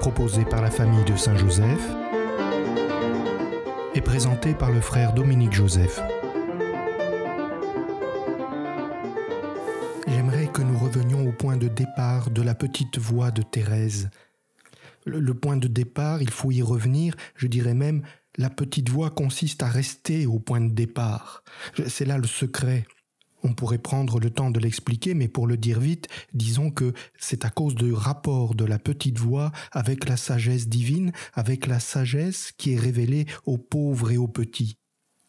proposé par la famille de Saint-Joseph et présenté par le frère Dominique Joseph. J'aimerais que nous revenions au point de départ de la petite voix de Thérèse. Le, point de départ, il faut y revenir, je dirais même, la petite voix consiste à rester au point de départ. C'est là le secret. On pourrait prendre le temps de l'expliquer, mais pour le dire vite, disons que c'est à cause du rapport de la petite voix avec la sagesse divine, avec la sagesse qui est révélée aux pauvres et aux petits.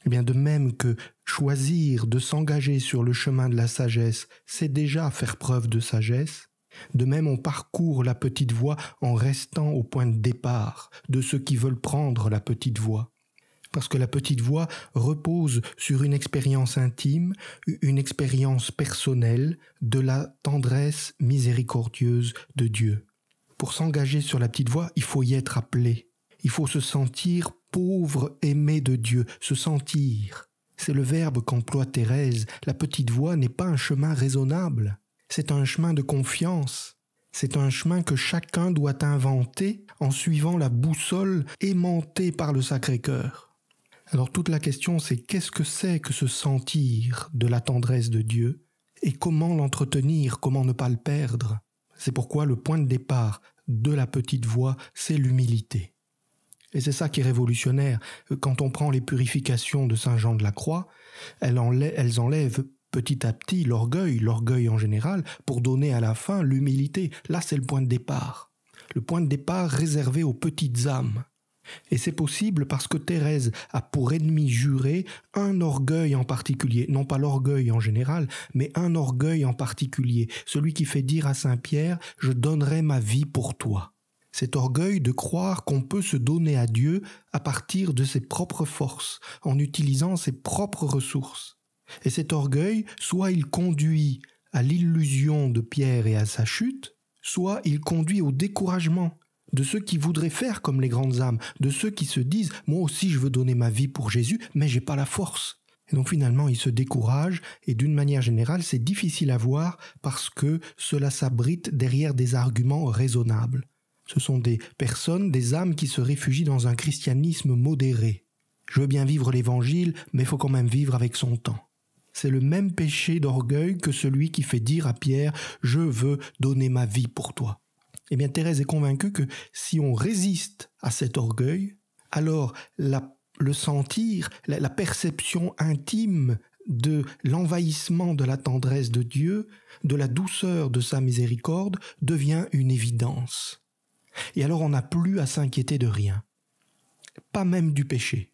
Eh bien, de même que choisir de s'engager sur le chemin de la sagesse, c'est déjà faire preuve de sagesse, de même on parcourt la petite voie en restant au point de départ de ceux qui veulent prendre la petite voie parce que la petite voix repose sur une expérience intime, une expérience personnelle de la tendresse miséricordieuse de Dieu. Pour s'engager sur la petite voix, il faut y être appelé. Il faut se sentir pauvre aimé de Dieu, se sentir. C'est le verbe qu'emploie Thérèse. La petite voix n'est pas un chemin raisonnable. C'est un chemin de confiance. C'est un chemin que chacun doit inventer en suivant la boussole aimantée par le Sacré-Cœur. Alors toute la question c'est qu'est-ce que c'est que se sentir de la tendresse de Dieu et comment l'entretenir, comment ne pas le perdre C'est pourquoi le point de départ de la petite voix, c'est l'humilité. Et c'est ça qui est révolutionnaire. Quand on prend les purifications de Saint Jean de la Croix, elles enlèvent, elles enlèvent petit à petit l'orgueil, l'orgueil en général, pour donner à la fin l'humilité. Là, c'est le point de départ. Le point de départ réservé aux petites âmes. Et c'est possible parce que Thérèse a pour ennemi juré un orgueil en particulier, non pas l'orgueil en général, mais un orgueil en particulier, celui qui fait dire à Saint Pierre ⁇ Je donnerai ma vie pour toi ⁇ cet orgueil de croire qu'on peut se donner à Dieu à partir de ses propres forces, en utilisant ses propres ressources. Et cet orgueil, soit il conduit à l'illusion de Pierre et à sa chute, soit il conduit au découragement de ceux qui voudraient faire comme les grandes âmes, de ceux qui se disent moi aussi je veux donner ma vie pour Jésus, mais j'ai pas la force. Et donc finalement, ils se découragent et d'une manière générale, c'est difficile à voir parce que cela s'abrite derrière des arguments raisonnables. Ce sont des personnes, des âmes qui se réfugient dans un christianisme modéré. Je veux bien vivre l'évangile, mais il faut quand même vivre avec son temps. C'est le même péché d'orgueil que celui qui fait dire à Pierre ⁇ Je veux donner ma vie pour toi ⁇ eh bien, Thérèse est convaincue que si on résiste à cet orgueil, alors le sentir, la perception intime de l'envahissement de la tendresse de Dieu, de la douceur de sa miséricorde, devient une évidence. Et alors on n'a plus à s'inquiéter de rien, pas même du péché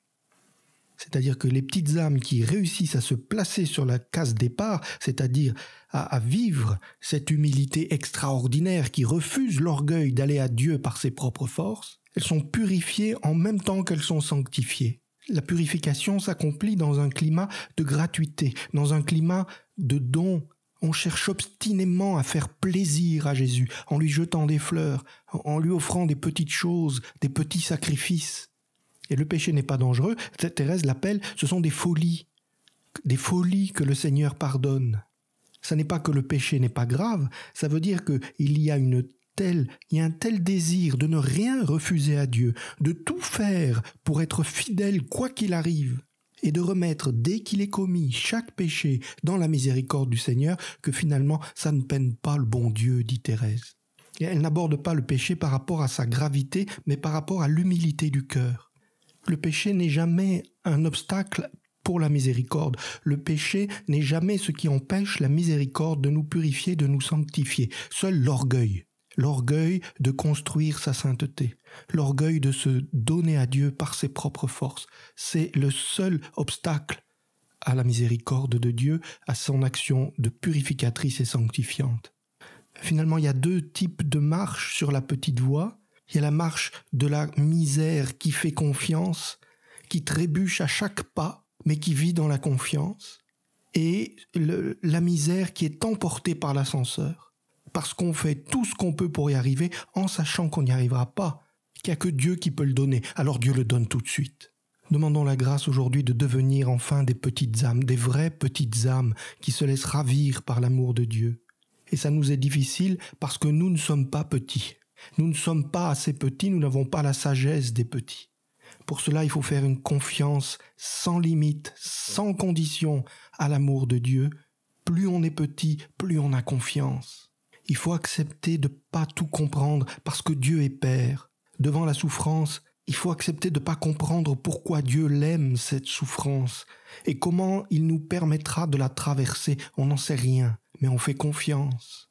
c'est-à-dire que les petites âmes qui réussissent à se placer sur la case départ, c'est-à-dire à, à, vivre cette humilité extraordinaire qui refuse l'orgueil d'aller à Dieu par ses propres forces, elles sont purifiées en même temps qu'elles sont sanctifiées. La purification s'accomplit dans un climat de gratuité, dans un climat de don. On cherche obstinément à faire plaisir à Jésus, en lui jetant des fleurs, en lui offrant des petites choses, des petits sacrifices. Et le péché n'est pas dangereux. Thérèse l'appelle, ce sont des folies, des folies que le Seigneur pardonne. Ça n'est pas que le péché n'est pas grave, ça veut dire qu'il y a une telle, il y a un tel désir de ne rien refuser à Dieu, de tout faire pour être fidèle quoi qu'il arrive, et de remettre dès qu'il est commis chaque péché dans la miséricorde du Seigneur, que finalement ça ne peine pas le bon Dieu, dit Thérèse. Et elle n'aborde pas le péché par rapport à sa gravité, mais par rapport à l'humilité du cœur le péché n'est jamais un obstacle pour la miséricorde. Le péché n'est jamais ce qui empêche la miséricorde de nous purifier, de nous sanctifier. Seul l'orgueil l'orgueil de construire sa sainteté, l'orgueil de se donner à Dieu par ses propres forces. C'est le seul obstacle à la miséricorde de Dieu, à son action de purificatrice et sanctifiante. Finalement, il y a deux types de marches sur la petite voie. Il y a la marche de la misère qui fait confiance, qui trébuche à chaque pas, mais qui vit dans la confiance. Et la misère qui est emportée par l'ascenseur, parce qu'on fait tout ce qu'on peut pour y arriver en sachant qu'on n'y arrivera pas, qu'il n'y a que Dieu qui peut le donner, alors Dieu le donne tout de suite. Demandons la grâce aujourd'hui de devenir enfin des petites âmes, des vraies petites âmes qui se laissent ravir par l'amour de Dieu. Et ça nous est difficile parce que nous ne sommes pas petits. Nous ne sommes pas assez petits, nous n'avons pas la sagesse des petits. Pour cela, il faut faire une confiance sans limite, sans condition à l'amour de Dieu. Plus on est petit, plus on a confiance. Il faut accepter de ne pas tout comprendre parce que Dieu est Père. Devant la souffrance, il faut accepter de ne pas comprendre pourquoi Dieu l'aime, cette souffrance, et comment il nous permettra de la traverser. On n'en sait rien, mais on fait confiance.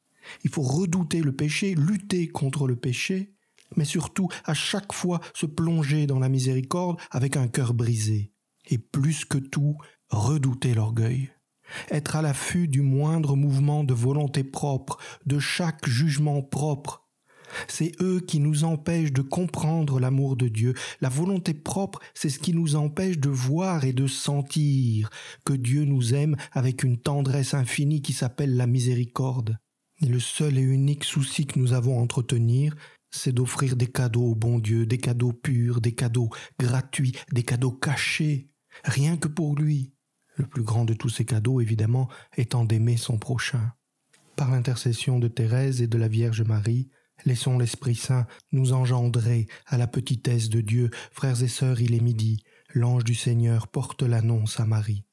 Il faut redouter le péché, lutter contre le péché, mais surtout à chaque fois se plonger dans la miséricorde avec un cœur brisé. Et plus que tout, redouter l'orgueil. Être à l'affût du moindre mouvement de volonté propre, de chaque jugement propre, c'est eux qui nous empêchent de comprendre l'amour de Dieu. La volonté propre, c'est ce qui nous empêche de voir et de sentir que Dieu nous aime avec une tendresse infinie qui s'appelle la miséricorde le seul et unique souci que nous avons à entretenir, c'est d'offrir des cadeaux au bon Dieu, des cadeaux purs, des cadeaux gratuits, des cadeaux cachés, rien que pour lui. Le plus grand de tous ces cadeaux, évidemment, étant d'aimer son prochain. Par l'intercession de Thérèse et de la Vierge Marie, laissons l'Esprit Saint nous engendrer à la petitesse de Dieu. Frères et sœurs, il est midi. L'ange du Seigneur porte l'annonce à Marie.